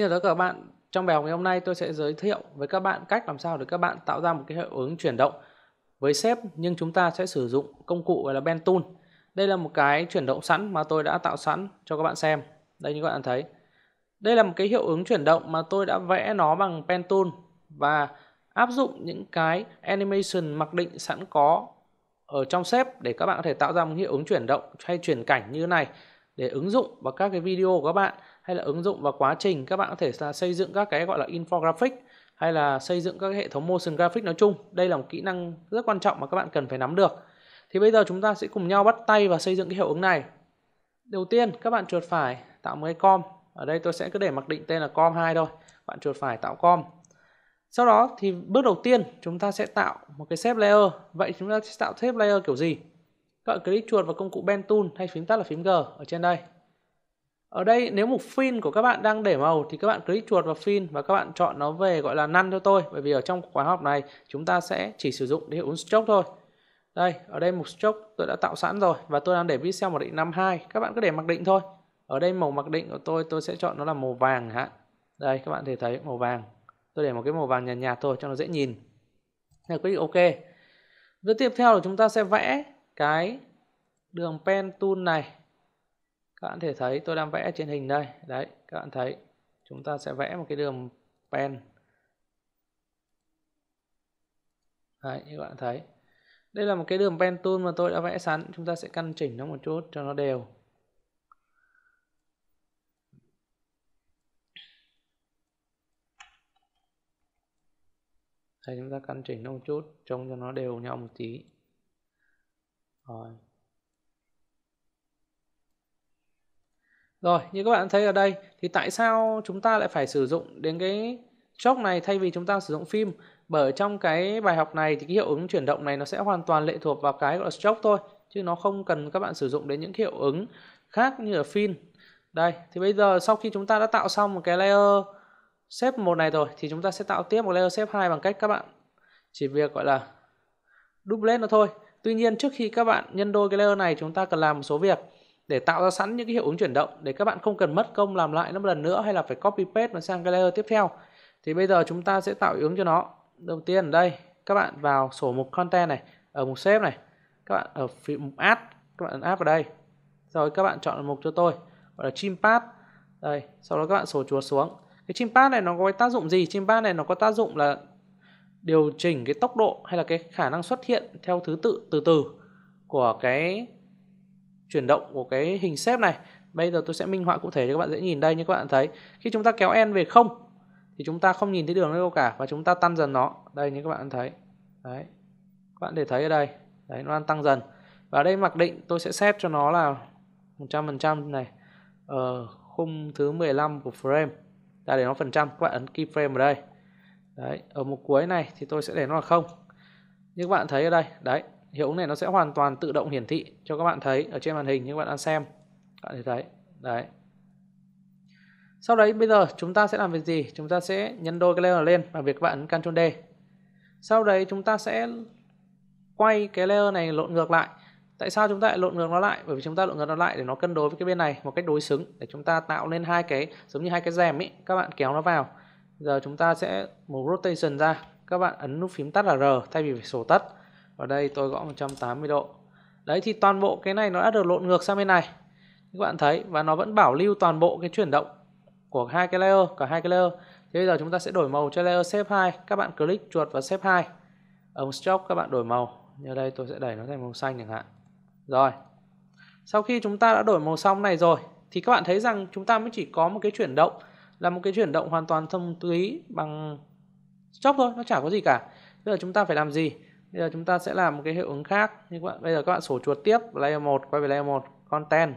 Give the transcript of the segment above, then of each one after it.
Xin chào tất cả các bạn, trong bài học ngày hôm nay tôi sẽ giới thiệu với các bạn cách làm sao để các bạn tạo ra một cái hiệu ứng chuyển động với sếp nhưng chúng ta sẽ sử dụng công cụ gọi là bend tool. Đây là một cái chuyển động sẵn mà tôi đã tạo sẵn cho các bạn xem. Đây như các bạn thấy. Đây là một cái hiệu ứng chuyển động mà tôi đã vẽ nó bằng pen tool và áp dụng những cái animation mặc định sẵn có ở trong sếp để các bạn có thể tạo ra một hiệu ứng chuyển động hay chuyển cảnh như thế này để ứng dụng vào các cái video của các bạn hay là ứng dụng và quá trình các bạn có thể là xây dựng các cái gọi là infographic hay là xây dựng các hệ thống motion graphic nói chung đây là một kỹ năng rất quan trọng mà các bạn cần phải nắm được thì bây giờ chúng ta sẽ cùng nhau bắt tay và xây dựng cái hiệu ứng này đầu tiên các bạn chuột phải tạo một cái com ở đây tôi sẽ cứ để mặc định tên là com 2 thôi bạn chuột phải tạo com sau đó thì bước đầu tiên chúng ta sẽ tạo một cái shape layer vậy chúng ta sẽ tạo shape layer kiểu gì các bạn click chuột vào công cụ pen tool hay phím tắt là phím g ở trên đây ở đây nếu mục fill của các bạn đang để màu thì các bạn click chuột vào fill và các bạn chọn nó về gọi là năn cho tôi bởi vì ở trong khóa học này chúng ta sẽ chỉ sử dụng hiệu ứng stroke thôi. Đây, ở đây mục stroke tôi đã tạo sẵn rồi và tôi đang để pixel mặc định 52, các bạn cứ để mặc định thôi. Ở đây màu mặc định của tôi tôi sẽ chọn nó là màu vàng hả? Đây các bạn thể thấy màu vàng. Tôi để một cái màu vàng nhạt nhạt thôi cho nó dễ nhìn. Rồi click ok. Bước tiếp theo là chúng ta sẽ vẽ cái đường pen tool này các bạn thể thấy tôi đang vẽ trên hình đây đấy các bạn thấy chúng ta sẽ vẽ một cái đường pen đấy như bạn thấy đây là một cái đường pen tool mà tôi đã vẽ sẵn chúng ta sẽ căn chỉnh nó một chút cho nó đều đây chúng ta căn chỉnh nó một chút trông cho nó đều nhau một tí rồi Rồi, như các bạn thấy ở đây thì tại sao chúng ta lại phải sử dụng đến cái chốc này thay vì chúng ta sử dụng phim? Bởi trong cái bài học này thì cái hiệu ứng chuyển động này nó sẽ hoàn toàn lệ thuộc vào cái gọi là stroke thôi, chứ nó không cần các bạn sử dụng đến những hiệu ứng khác như là phim. Đây, thì bây giờ sau khi chúng ta đã tạo xong một cái layer shape một này rồi thì chúng ta sẽ tạo tiếp một layer shape 2 bằng cách các bạn chỉ việc gọi là duplicate nó thôi. Tuy nhiên trước khi các bạn nhân đôi cái layer này chúng ta cần làm một số việc để tạo ra sẵn những cái hiệu ứng chuyển động để các bạn không cần mất công làm lại nó một lần nữa hay là phải copy paste nó sang cái layer tiếp theo thì bây giờ chúng ta sẽ tạo hiệu ứng cho nó đầu tiên ở đây các bạn vào sổ mục content này ở mục save này các bạn ở phía mục add các bạn ấn add vào đây rồi các bạn chọn mục cho tôi gọi là chim path đây sau đó các bạn sổ chuột xuống cái chim path này nó có cái tác dụng gì chim path này nó có tác dụng là điều chỉnh cái tốc độ hay là cái khả năng xuất hiện theo thứ tự từ từ của cái chuyển động của cái hình xếp này bây giờ tôi sẽ minh họa cụ thể cho các bạn dễ nhìn đây như các bạn thấy khi chúng ta kéo n về không thì chúng ta không nhìn thấy đường đâu cả và chúng ta tăng dần nó đây như các bạn thấy đấy các bạn để thấy ở đây đấy nó đang tăng dần và đây mặc định tôi sẽ set cho nó là 100% này ở ờ, khung thứ 15 của frame ta để nó phần trăm các bạn ấn keyframe ở đây đấy ở một cuối này thì tôi sẽ để nó là không như các bạn thấy ở đây đấy hiệu ứng này nó sẽ hoàn toàn tự động hiển thị cho các bạn thấy ở trên màn hình như các bạn đang xem các bạn thấy đấy sau đấy bây giờ chúng ta sẽ làm việc gì chúng ta sẽ nhân đôi cái layer lên bằng việc các bạn Ctrl D sau đấy chúng ta sẽ quay cái layer này lộn ngược lại tại sao chúng ta lại lộn ngược nó lại bởi vì chúng ta lộn ngược nó lại để nó cân đối với cái bên này một cách đối xứng để chúng ta tạo nên hai cái giống như hai cái rèm ấy các bạn kéo nó vào giờ chúng ta sẽ một rotation ra các bạn ấn nút phím tắt là R thay vì phải sổ tắt và đây tôi gõ 180 độ. Đấy thì toàn bộ cái này nó đã được lộn ngược sang bên này. Các bạn thấy và nó vẫn bảo lưu toàn bộ cái chuyển động của hai cái layer, cả hai cái layer. Thế bây giờ chúng ta sẽ đổi màu cho layer shape 2. Các bạn click chuột vào shape 2. Ống stroke các bạn đổi màu. Như đây tôi sẽ đẩy nó thành màu xanh chẳng hạn. Rồi. Sau khi chúng ta đã đổi màu xong này rồi thì các bạn thấy rằng chúng ta mới chỉ có một cái chuyển động là một cái chuyển động hoàn toàn thông túy bằng stroke thôi, nó chả có gì cả. Bây giờ chúng ta phải làm gì? bây giờ chúng ta sẽ làm một cái hiệu ứng khác như bạn bây giờ các bạn sổ chuột tiếp layer 1 quay về layer 1 content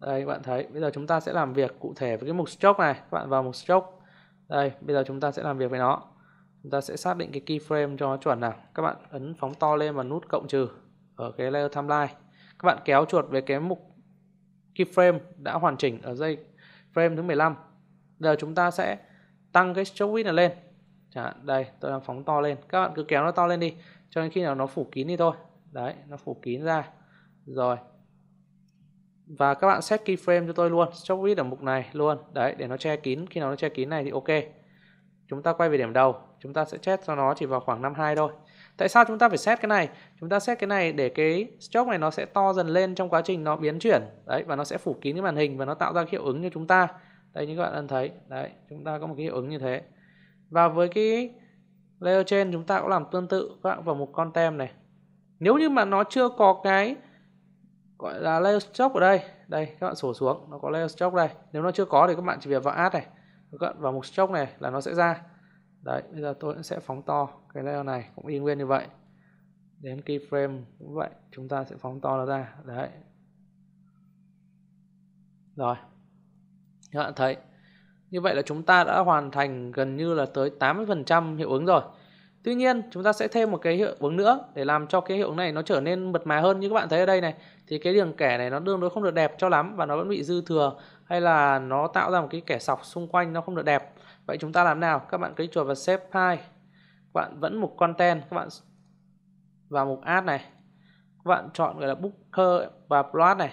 đây các bạn thấy bây giờ chúng ta sẽ làm việc cụ thể với cái mục stroke này các bạn vào mục stroke đây bây giờ chúng ta sẽ làm việc với nó chúng ta sẽ xác định cái keyframe cho nó chuẩn nào các bạn ấn phóng to lên và nút cộng trừ ở cái layer timeline các bạn kéo chuột về cái mục keyframe đã hoàn chỉnh ở dây frame thứ 15 giờ chúng ta sẽ tăng cái stroke width này lên chẳng hạn đây tôi đang phóng to lên các bạn cứ kéo nó to lên đi cho đến khi nào nó phủ kín đi thôi đấy nó phủ kín ra rồi và các bạn set keyframe cho tôi luôn chốc width ở mục này luôn đấy để nó che kín khi nào nó che kín này thì ok chúng ta quay về điểm đầu chúng ta sẽ set cho nó chỉ vào khoảng 52 thôi tại sao chúng ta phải set cái này chúng ta set cái này để cái stroke này nó sẽ to dần lên trong quá trình nó biến chuyển đấy và nó sẽ phủ kín cái màn hình và nó tạo ra hiệu ứng cho chúng ta đây như các bạn đang thấy đấy chúng ta có một cái hiệu ứng như thế và với cái layer trên chúng ta cũng làm tương tự các bạn vào một con tem này. Nếu như mà nó chưa có cái gọi là layer stroke ở đây, đây các bạn sổ xuống, nó có layer stroke đây. Nếu nó chưa có thì các bạn chỉ việc vào add này, các bạn vào mục stroke này là nó sẽ ra. Đấy, bây giờ tôi sẽ phóng to cái layer này cũng y nguyên như vậy. Đến keyframe cũng vậy, chúng ta sẽ phóng to nó ra. Đấy. Rồi. Các bạn thấy như vậy là chúng ta đã hoàn thành gần như là tới 80% hiệu ứng rồi. Tuy nhiên chúng ta sẽ thêm một cái hiệu ứng nữa để làm cho cái hiệu ứng này nó trở nên mượt mà hơn như các bạn thấy ở đây này. Thì cái đường kẻ này nó đương đối không được đẹp cho lắm và nó vẫn bị dư thừa hay là nó tạo ra một cái kẻ sọc xung quanh nó không được đẹp. Vậy chúng ta làm nào? Các bạn click chuột vào shape 2. Các bạn vẫn mục content, các bạn vào mục ad này. Các bạn chọn gọi là booker và plot này.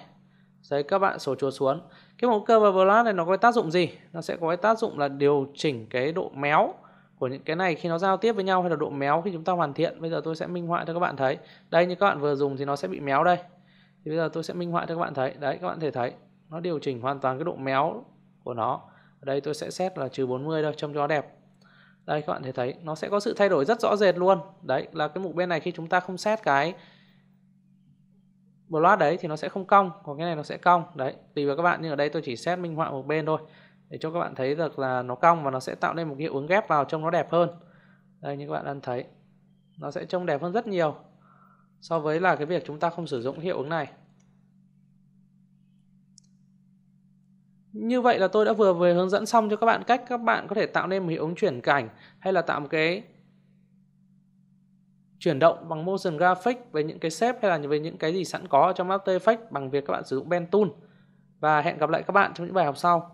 Đấy các bạn sổ chuột xuống cái màu cơ và blast này nó có cái tác dụng gì nó sẽ có cái tác dụng là điều chỉnh cái độ méo của những cái này khi nó giao tiếp với nhau hay là độ méo khi chúng ta hoàn thiện bây giờ tôi sẽ minh họa cho các bạn thấy đây như các bạn vừa dùng thì nó sẽ bị méo đây thì bây giờ tôi sẽ minh họa cho các bạn thấy đấy các bạn thể thấy nó điều chỉnh hoàn toàn cái độ méo của nó ở đây tôi sẽ xét là trừ 40 thôi trông cho đẹp đây các bạn thể thấy nó sẽ có sự thay đổi rất rõ rệt luôn đấy là cái mục bên này khi chúng ta không xét cái một loát đấy thì nó sẽ không cong còn cái này nó sẽ cong đấy tùy vào các bạn nhưng ở đây tôi chỉ xét minh họa một bên thôi để cho các bạn thấy được là nó cong và nó sẽ tạo nên một hiệu ứng ghép vào trông nó đẹp hơn đây như các bạn đang thấy nó sẽ trông đẹp hơn rất nhiều so với là cái việc chúng ta không sử dụng hiệu ứng này Như vậy là tôi đã vừa vừa hướng dẫn xong cho các bạn cách các bạn có thể tạo nên một hiệu ứng chuyển cảnh hay là tạo một cái chuyển động bằng motion graphic về những cái shape hay là về những cái gì sẵn có trong After Effects bằng việc các bạn sử dụng pen tool. Và hẹn gặp lại các bạn trong những bài học sau.